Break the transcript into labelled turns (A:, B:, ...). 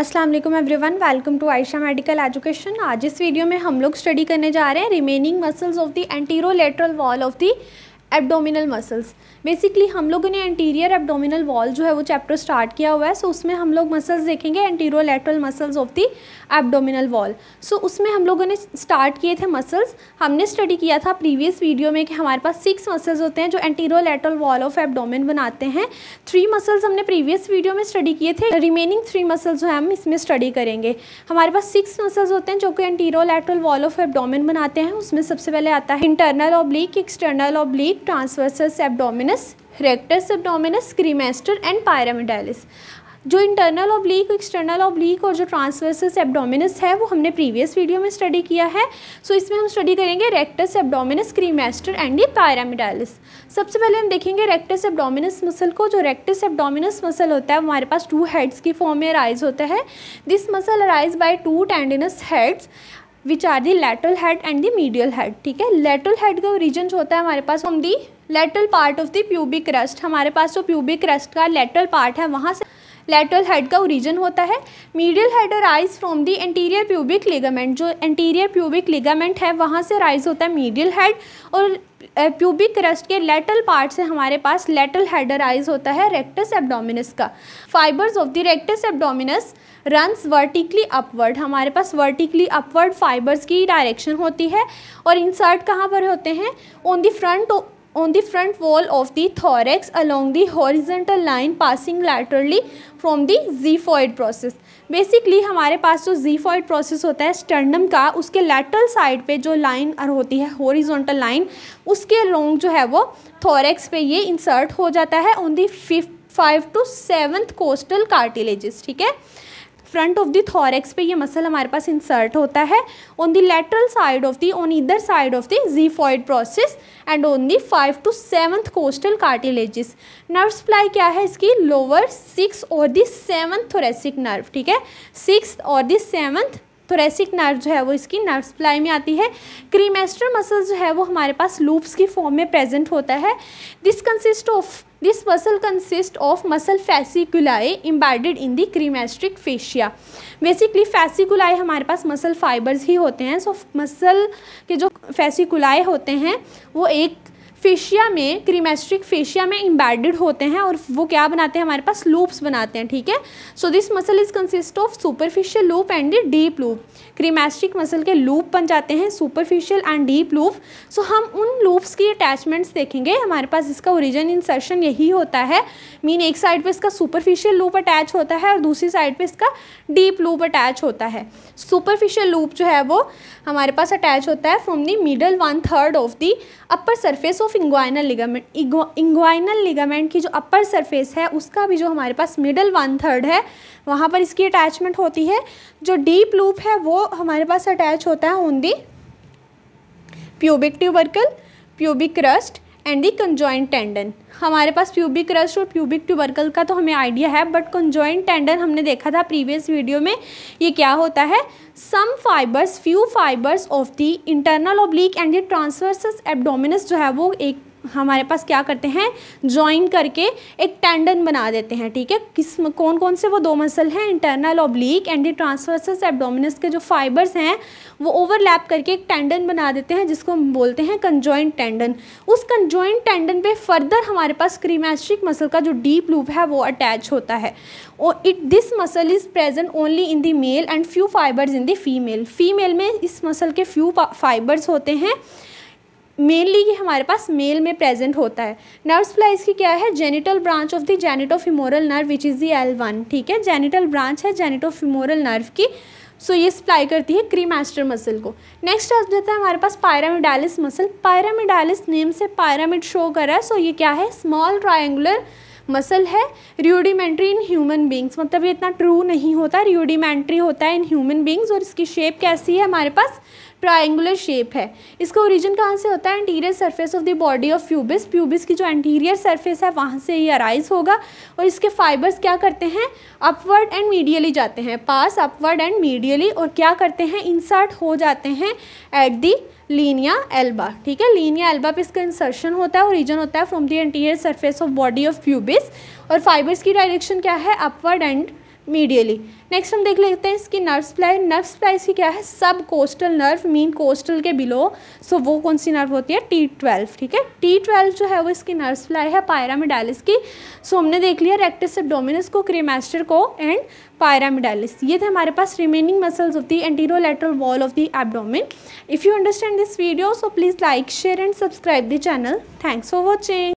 A: Aslam everyone welcome to Ayesha medical education आज इस video में हम लोग स्टडी करने जा रहे हैं remaining muscles of the anterolateral wall of the abdominal muscles basically हम लोगों ने एंटीरियर एबडोमिनल वॉल जो है वो चैप्टर स्टार्ट किया हुआ है सो so उसमें हम लोग मसल्स देखेंगे anterolateral muscles of the abdominal wall so उसमें हम लोगों ने स्टार्ट किए थे मसल्स हमने स्टडी किया था प्रीवियस वीडियो में कि हमारे पास सिक्स मसल्स होते हैं जो anterolateral wall of abdomen बनाते हैं थ्री मसल्स हमने प्रीवियस वीडियो में स्टडी किए थे रिमेनिंग थ्री मसल्स जो है हम इसमें स्टडी करेंगे हमारे पास सिक्स मसल्स होते हैं जो कि anterolateral wall of abdomen बनाते हैं उसमें सबसे पहले आता है internal oblique external oblique deep transversus rectus rectus cremaster and pyramidalis जो इंटरनल ऑब्लिक एक्सटर्नल ऑब्लिक और जो ट्रांसवर्सस एब्डोमिनस है वो हमने प्रीवियस वीडियो में स्टडी किया है सो so, इसमें हम स्टडी करेंगे rectus abdominis cremaster and the pyramidalis सबसे पहले हम देखेंगे रेक्टस एबडोमिनस मसल को जो रेक्टस एबडोमिनस मसल होता है हमारे पास टू हेड्स की फॉर्म में अराइज होता है this muscle arise by two tendinous heads which are the lateral head and the medial head ठीक है लेटरल हेड का ओरिजन जो होता है हमारे पास हम the lateral part of the pubic crest हमारे पास जो प्यूबिक क्रस्ट का लेटरल पार्ट है वहाँ से लेटरल हेड का ओरिजन होता है medial head arise from the anterior pubic ligament जो एंटीरियर प्यूबिक लिगामेंट है वहाँ से राइज होता है मीडियल हेड और प्यूबिक क्रस्ट के लेटरल पार्ट से हमारे पास लेटल हेड अराइज होता है रेक्टस एब्डोमिनस का fibres of the rectus abdominis runs vertically upward हमारे पास वर्टिकली अपवर्ड फाइबर्स की डायरेक्शन होती है और इंसर्ट कहाँ पर होते हैं on the front on the front wall of the thorax along the horizontal line passing laterally from the xiphoid process basically हमारे पास जो जीफॉइड प्रोसेस होता है स्टर्नम का उसके लेटरल साइड पे जो लाइन होती है हॉरिजॉन्टल लाइन उसके अलोंग जो है वो थॉरेक्स पे ये इंसर्ट हो जाता है on the fifth five to seventh costal cartilages ठीक है फ्रंट ऑफ दी थॉरेक्स पे ये मसल हमारे पास इंसर्ट होता है on the lateral side of the on इधर side of the xiphoid process and on the five to seventh costal cartilages nerve supply क्या है इसकी लोअर सिक्स और दी सेवन्थ थोरेसिक नर्व ठीक है सिक्स और दी सेवन्थ थोरेसिक नर्व जो है वो इसकी नर्व सप्लाई में आती है क्रीमेस्टर मसल जो है वो हमारे पास लूप्स की फॉर्म में प्रेजेंट होता है this consist of this muscle consist of muscle fasciculi embedded in the cremasteric fascia basically fasciculi हमारे पास मसल फाइबर्स ही होते हैं सो मसल के जो फैसिकुलाए होते हैं वो एक फेशिया में क्रीमेस्ट्रिक फेशिया में इम्बेडेड होते हैं और वो क्या बनाते हैं हमारे पास लूप्स बनाते हैं ठीक है so this muscle is consist of superficial loop and deep loop cremasteric muscle के लूप बन जाते हैं superficial and deep loop so हम उन लूप्स की अटैचमेंट्स देखेंगे हमारे पास इसका ओरिजिन इंसर्शन यही होता है मीन एक साइड पर इसका सुपरफिशियल लूप अटैच होता है और दूसरी साइड पर इसका डीप लूप अटैच होता है सुपरफिशियल लूप जो है वो हमारे पास अटैच होता है from the middle one third of the upper surface of of inguinal ligament inguinal ligament की जो अपर सरफेस है उसका भी जो हमारे पास मिडल वन थर्ड है वहाँ पर इसकी अटैचमेंट होती है जो डीप लूप है वो हमारे पास अटैच होता है on the pubic tubercle pubic crest and the conjoint tendon हमारे पास प्यूबिक क्रस्ट और प्यूबिक ट्यूबरकल का तो हमें आइडिया है बट कंजॉइंट टेंडन हमने देखा था प्रीवियस वीडियो में ये क्या होता है some fibres few fibres of the internal oblique and the transversus abdominis जो है वो एक हमारे पास क्या करते हैं ज्वाइन करके एक टेंडन बना देते हैं ठीक है किस कौन कौन से वो दो मसल हैं internal oblique and the abdominis के जो फाइबर्स हैं वो ओवरलैप करके एक टेंडन बना देते हैं जिसको हम बोलते हैं कंजॉइंट टेंडन उस कंजॉइंट टेंडन पे फर्दर हमारे पास क्रीमैस्ट्रिक मसल का जो डीप लूप है वो अटैच होता है और it this muscle is present only in the male and few fibres in the female female में इस मसल के फ्यू फाइबर्स होते हैं मेनली ये हमारे पास मेल में प्रेजेंट होता है नर्व्स फ्लाइज की क्या है genital branch of the femoral nerve which is the L one ठीक है जेनिटल ब्रांच है फिमोरल नर्व की सो so, ये सप्लाई करती है क्रीमास्टर मसल को नेक्स्ट आ जाता है हमारे पास पायरामिडालिस मसल पायरामिडालिस नेम से पायरामिड शो कर रहा है सो so, ये क्या है स्मॉल ट्राइंगुलर मसल है रियोडीमेंट्री इन ह्यूमन बींग्स मतलब ये इतना ट्रू नहीं होता रियूडिमेंट्री होता है इन ह्यूमन बींग्स और इसकी शेप कैसी है हमारे पास ट्राइंगुलर शेप है इसका ओरिजिन कहाँ से होता है anterior surface of the body of pubis pubis की जो एंटीरियर सरफेस है वहाँ से ये अराइज होगा और इसके फाइबर्स क्या करते हैं अपवर्ड एंड मीडियली जाते हैं पास अपवर्ड एंड मीडियली और क्या करते हैं इंसर्ट हो जाते हैं एट दी लीनिया एल्बा ठीक है लीनिया एल्बा पे इसका इंसर्शन होता है ओरिजन होता है from the anterior surface of body of pubis और फाइबर्स की डायरेक्शन क्या है अपवर्ड एंड मीडियली नेक्स्ट हम देख लेते हैं इसकी नर्व्स प्लाई नर्व्स प्लाई की क्या है सब कोस्टल नर्व मीन कोस्टल के बिलो सो वो कौन सी नर्व होती है टी ट्वेल्व ठीक है टी ट्वेल्व जो है वो इसकी नर्व्स प्लाई है पायरामिडालिस की सो हमने देख लिया रेक्टिस डोमिनस को क्रीमेस्टर को एंड पायरामिडालिस ये थे हमारे पास remaining muscles of the anterolateral wall of the abdomen if you understand this video so please like share and subscribe the channel thanks for watching